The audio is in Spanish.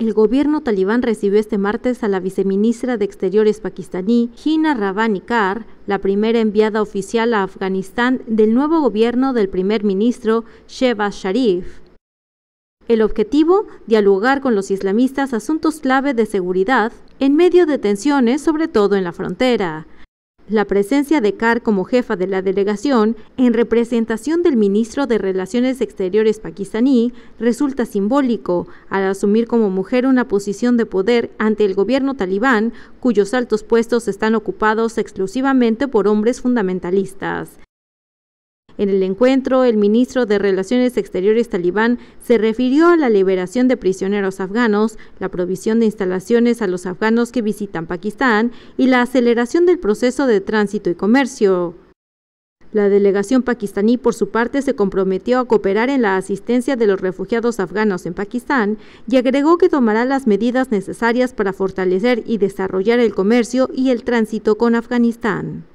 El gobierno talibán recibió este martes a la viceministra de Exteriores pakistaní, Gina Rabani Kar, la primera enviada oficial a Afganistán del nuevo gobierno del primer ministro Shehbaz Sharif. El objetivo, dialogar con los islamistas asuntos clave de seguridad en medio de tensiones, sobre todo en la frontera. La presencia de Carr como jefa de la delegación, en representación del ministro de Relaciones Exteriores pakistaní, resulta simbólico al asumir como mujer una posición de poder ante el gobierno talibán, cuyos altos puestos están ocupados exclusivamente por hombres fundamentalistas. En el encuentro, el ministro de Relaciones Exteriores talibán se refirió a la liberación de prisioneros afganos, la provisión de instalaciones a los afganos que visitan Pakistán y la aceleración del proceso de tránsito y comercio. La delegación pakistaní, por su parte, se comprometió a cooperar en la asistencia de los refugiados afganos en Pakistán y agregó que tomará las medidas necesarias para fortalecer y desarrollar el comercio y el tránsito con Afganistán.